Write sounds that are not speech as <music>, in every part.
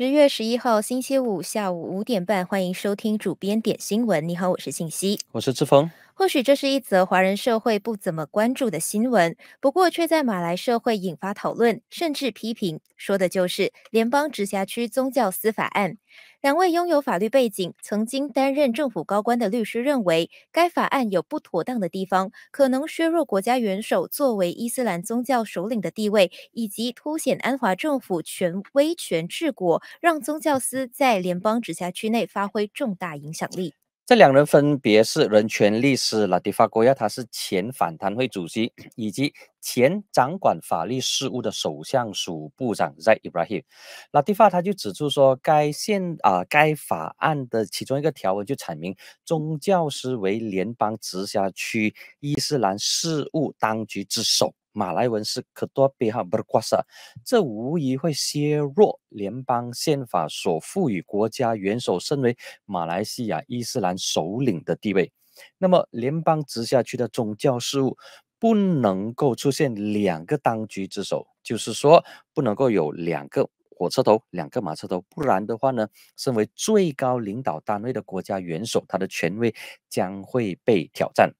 十月十一号星期五下午五点半，欢迎收听主编点新闻。你好，我是信息，我是志峰。或许这是一则华人社会不怎么关注的新闻，不过却在马来社会引发讨论，甚至批评。说的就是联邦直辖区宗教司法案。两位拥有法律背景、曾经担任政府高官的律师认为，该法案有不妥当的地方，可能削弱国家元首作为伊斯兰宗教首领的地位，以及凸显安华政府权威、权治国，让宗教司在联邦直辖区内发挥重大影响力。这两人分别是人权律师拉蒂法·国亚，他是前反贪会主席，以及前掌管法律事务的首相署部长 i b r a h i m 拉蒂法他就指出说，该宪啊该法案的其中一个条文就阐明，宗教师为联邦直辖区伊斯兰事务当局之首。马来文是 k e 比 u b e l a Berkuasa，这无疑会削弱联邦宪法所赋予国家元首身为马来西亚伊斯兰首领的地位。那么，联邦直辖区的宗教事务不能够出现两个当局之手，就是说，不能够有两个火车头、两个马车头，不然的话呢，身为最高领导单位的国家元首，他的权威将会被挑战。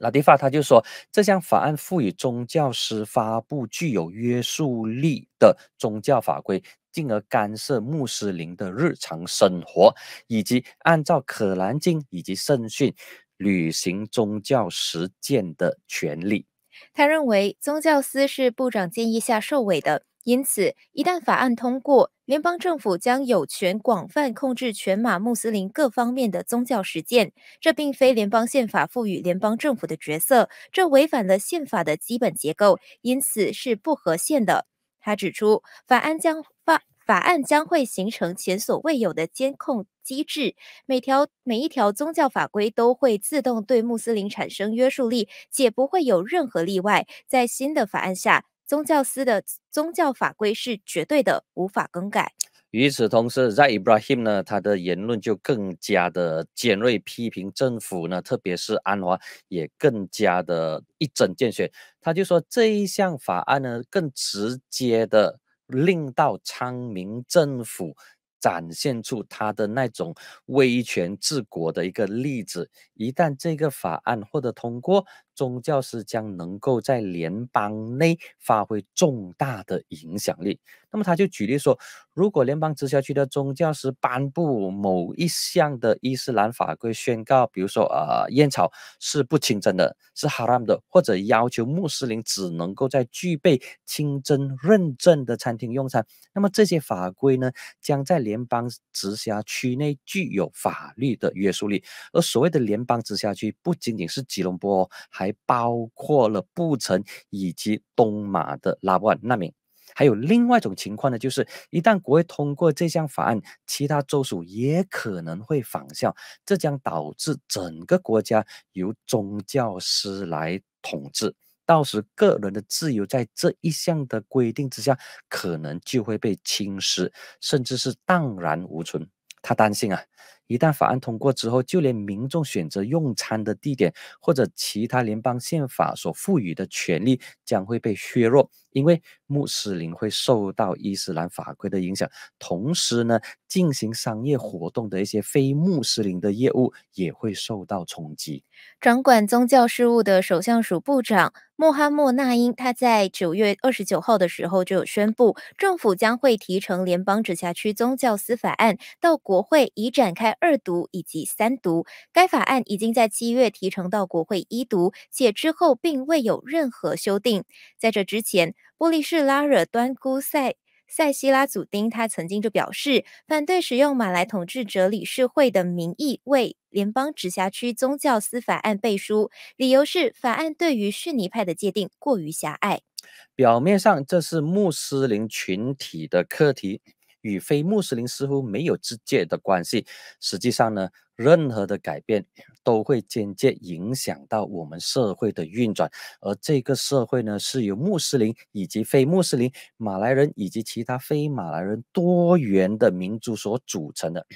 拉迪法他就说，这项法案赋予宗教司发布具有约束力的宗教法规，进而干涉穆斯林的日常生活，以及按照《可兰经》以及圣训履行宗教实践的权利。他认为，宗教司是部长建议下受委的。因此，一旦法案通过，联邦政府将有权广泛控制全马穆斯林各方面的宗教实践。这并非联邦宪法赋予联邦政府的角色，这违反了宪法的基本结构，因此是不合宪的。他指出，法案将法法案将会形成前所未有的监控机制，每条每一条宗教法规都会自动对穆斯林产生约束力，且不会有任何例外。在新的法案下。宗教司的宗教法规是绝对的，无法更改。与此同时，在伊布拉希姆呢，他的言论就更加的尖锐，批评政府呢，特别是安华也更加的一针见血。他就说这一项法案呢，更直接的令到昌明政府。展现出他的那种威权治国的一个例子。一旦这个法案获得通过，宗教是将能够在联邦内发挥重大的影响力。那么他就举例说，如果联邦直辖区的宗教师颁布某一项的伊斯兰法规，宣告，比如说呃烟草是不清真的是哈拉姆的，或者要求穆斯林只能够在具备清真认证的餐厅用餐，那么这些法规呢，将在联邦直辖区内具有法律的约束力。而所谓的联邦直辖区不仅仅是吉隆坡，还包括了布城以及东马的拉布安难民。还有另外一种情况呢，就是一旦国会通过这项法案，其他州属也可能会仿效，这将导致整个国家由宗教师来统治。到时，个人的自由在这一项的规定之下，可能就会被侵蚀，甚至是荡然无存。他担心啊，一旦法案通过之后，就连民众选择用餐的地点或者其他联邦宪法所赋予的权利将会被削弱，因为。穆斯林会受到伊斯兰法规的影响，同时呢，进行商业活动的一些非穆斯林的业务也会受到冲击。掌管宗教事务的首相署部长穆罕默那因，他在九月二十九号的时候就有宣布，政府将会提呈联邦直辖区宗教司法案到国会，已展开二读以及三读。该法案已经在七月提呈到国会一读，且之后并未有任何修订。在这之前。布利士拉惹端姑塞塞西拉祖丁，他曾经就表示反对使用马来统治者理事会的名义为联邦直辖区宗教司法案背书，理由是法案对于逊尼派的界定过于狭隘。表面上，这是穆斯林群体的课题。与非穆斯林似乎没有直接的关系，实际上呢，任何的改变都会间接影响到我们社会的运转，而这个社会呢，是由穆斯林以及非穆斯林、马来人以及其他非马来人多元的民族所组成的。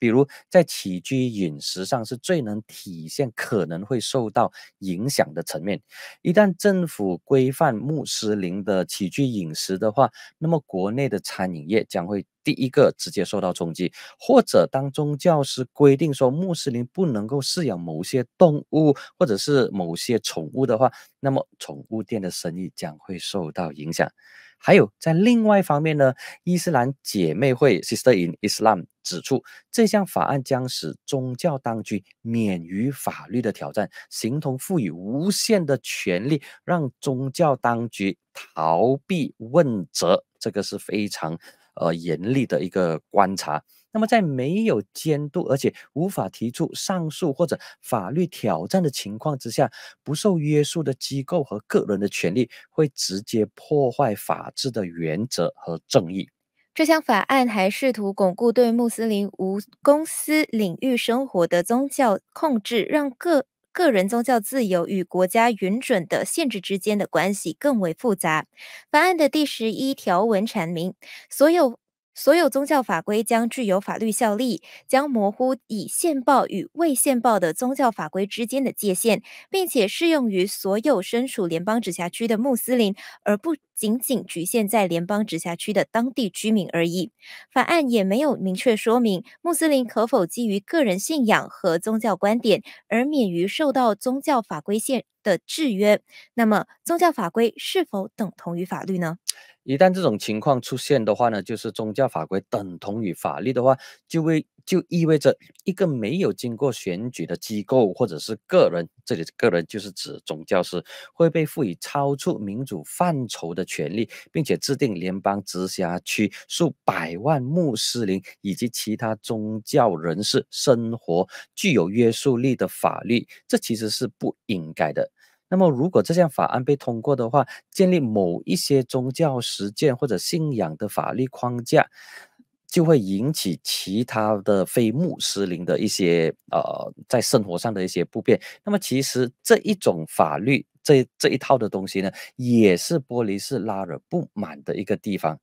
比如在起居饮食上是最能体现可能会受到影响的层面。一旦政府规范穆斯林的起居饮食的话，那么国内的餐饮业将会第一个直接受到冲击。或者当中教是规定说穆斯林不能够饲养某些动物，或者是某些宠物的话，那么宠物店的生意将会受到影响。还有，在另外一方面呢，伊斯兰姐妹会 Sister in Islam 指出，这项法案将使宗教当局免于法律的挑战，形同赋予无限的权利，让宗教当局逃避问责。这个是非常，呃，严厉的一个观察。那么，在没有监督，而且无法提出上诉或者法律挑战的情况之下，不受约束的机构和个人的权利会直接破坏法治的原则和正义。这项法案还试图巩固对穆斯林无公司领域生活的宗教控制，让个个人宗教自由与国家允准的限制之间的关系更为复杂。法案的第十一条文阐明，所有。所有宗教法规将具有法律效力，将模糊以现报与未现报的宗教法规之间的界限，并且适用于所有身处联邦直辖区的穆斯林，而不仅仅局限在联邦直辖区的当地居民而已。法案也没有明确说明穆斯林可否基于个人信仰和宗教观点而免于受到宗教法规限的制约。那么，宗教法规是否等同于法律呢？一旦这种情况出现的话呢，就是宗教法规等同于法律的话，就会就意味着一个没有经过选举的机构或者是个人，这里个人就是指宗教师，会被赋予超出民主范畴的权利，并且制定联邦直辖区数百万穆斯林以及其他宗教人士生活具有约束力的法律，这其实是不应该的。那么，如果这项法案被通过的话，建立某一些宗教实践或者信仰的法律框架，就会引起其他的非穆斯林的一些呃在生活上的一些不便。那么，其实这一种法律这这一套的东西呢，也是波利斯拉尔不满的一个地方。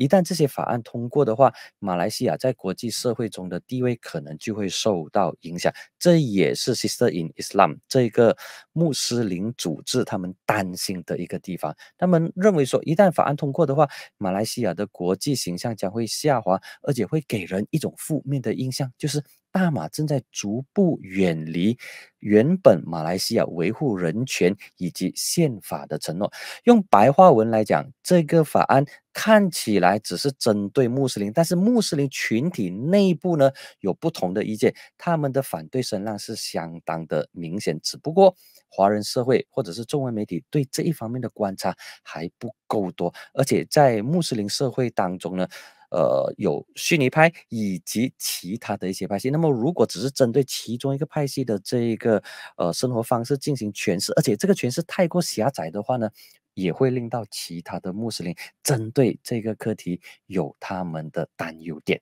一旦这些法案通过的话，马来西亚在国际社会中的地位可能就会受到影响。这也是 Sister in Islam 这个穆斯林组织他们担心的一个地方。他们认为说，一旦法案通过的话，马来西亚的国际形象将会下滑，而且会给人一种负面的印象，就是。大马正在逐步远离原本马来西亚维护人权以及宪法的承诺。用白话文来讲，这个法案看起来只是针对穆斯林，但是穆斯林群体内部呢有不同的意见，他们的反对声浪是相当的明显。只不过华人社会或者是中文媒体对这一方面的观察还不够多，而且在穆斯林社会当中呢。呃，有虚拟派以及其他的一些派系。那么，如果只是针对其中一个派系的这一个呃生活方式进行诠释，而且这个诠释太过狭窄的话呢，也会令到其他的穆斯林针对这个课题有他们的担忧点。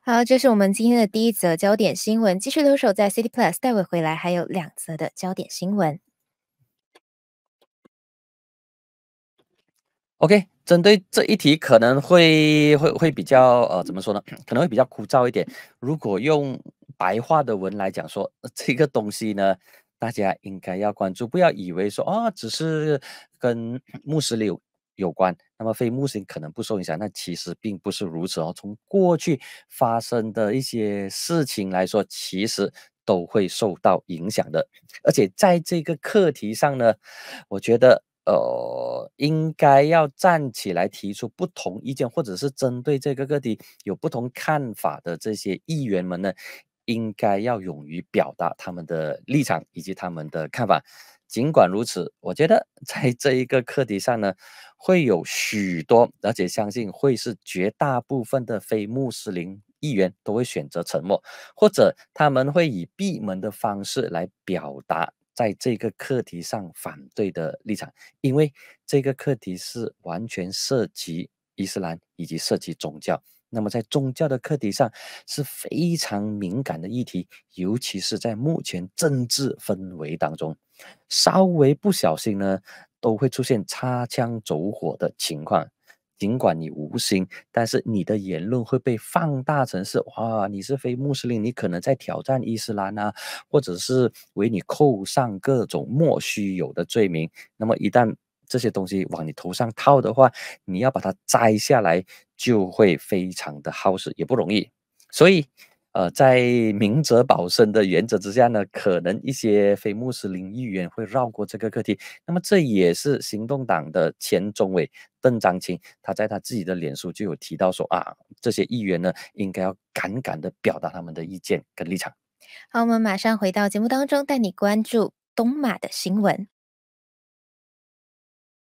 好，这是我们今天的第一则焦点新闻。继续留守在 City Plus，待会回来还有两则的焦点新闻。OK。针对这一题，可能会会会比较呃，怎么说呢？可能会比较枯燥一点。如果用白话的文来讲说这个东西呢，大家应该要关注，不要以为说啊，只是跟木星有有关，那么非木星可能不受影响。那其实并不是如此哦。从过去发生的一些事情来说，其实都会受到影响的。而且在这个课题上呢，我觉得。呃，应该要站起来提出不同意见，或者是针对这个课题有不同看法的这些议员们呢，应该要勇于表达他们的立场以及他们的看法。尽管如此，我觉得 <laughs> 在这一个课题上呢，会有许多，而且相信会是绝大部分的非穆斯林议员都会选择沉默，或者他们会以闭门的方式来表达。在这个课题上反对的立场，因为这个课题是完全涉及伊斯兰以及涉及宗教，那么在宗教的课题上是非常敏感的议题，尤其是在目前政治氛围当中，稍微不小心呢，都会出现擦枪走火的情况。尽管你无心，但是你的言论会被放大成是哇，你是非穆斯林，你可能在挑战伊斯兰呐，或者是为你扣上各种莫须有的罪名。那么一旦这些东西往你头上套的话，你要把它摘下来，就会非常的耗时，也不容易。所以。呃，在明哲保身的原则之下呢，可能一些非穆斯林议员会绕过这个课题。那么这也是行动党的前中委邓章清，他在他自己的脸书就有提到说啊，这些议员呢应该要敢敢的表达他们的意见跟立场。好，我们马上回到节目当中，带你关注东马的新闻。